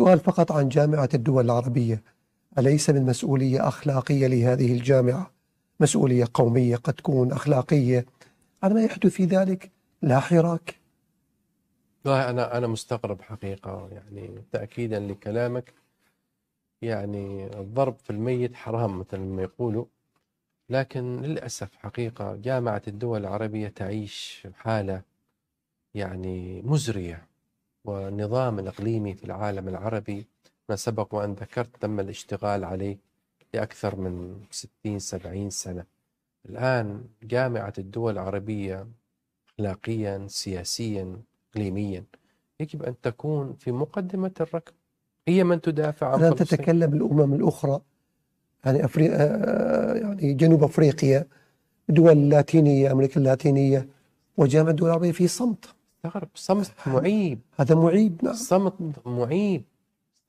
سؤال فقط عن جامعة الدول العربية أليس من مسؤولية أخلاقية لهذه الجامعة مسؤولية قومية قد تكون أخلاقية على ما يحدث في ذلك لا حراك لا أنا أنا مستغرب حقيقة يعني تأكيدا لكلامك يعني الضرب في الميت حرام مثل ما يقولوا لكن للأسف حقيقة جامعة الدول العربية تعيش حالة يعني مزرية والنظام الإقليمي في العالم العربي ما سبق وأن ذكرت تم الاشتغال عليه لأكثر من 60 70 سنة الآن جامعة الدول العربية أخلاقيا سياسيا إقليميا يجب أن تكون في مقدمة الركب هي من تدافع عن فلسطين تتكلم الأمم الأخرى يعني أفري... آه، يعني جنوب أفريقيا دول لاتينية أمريكا اللاتينية وجامعة الدول العربية في صمت استغرب صمت معيب هذا معيب نعم صمت معيب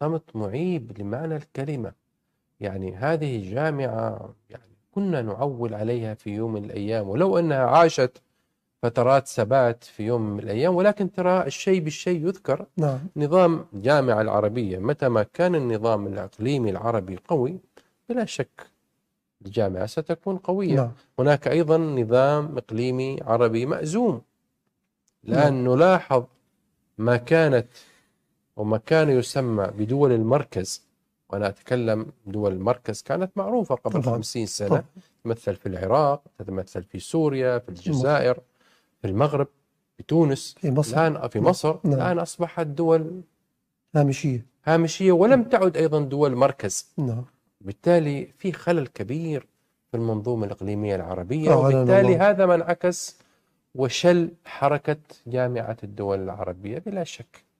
صمت معيب لمعنى الكلمة يعني هذه الجامعه يعني كنا نعول عليها في يوم من الأيام ولو أنها عاشت فترات سبات في يوم من الأيام ولكن ترى الشيء بالشيء يذكر نعم. نظام جامعة العربية متى ما كان النظام الإقليمي العربي قوي بلا شك الجامعة ستكون قوية نعم. هناك أيضا نظام إقليمي عربي مأزوم لأن نعم. نلاحظ ما كانت وما كان يسمى بدول المركز وأنا أتكلم دول المركز كانت معروفة قبل طبعا. 50 سنة طبعا. تمثل في العراق تتمثل في سوريا في الجزائر في المغرب في تونس في مصر الآن في نعم. مصر نعم. الآن أصبحت دول هامشية هامشية ولم تعد أيضا دول مركز نعم بالتالي في خلل كبير في المنظومة الإقليمية العربية آه، وبالتالي هذا ما انعكس وشل حركة جامعة الدول العربية بلا شك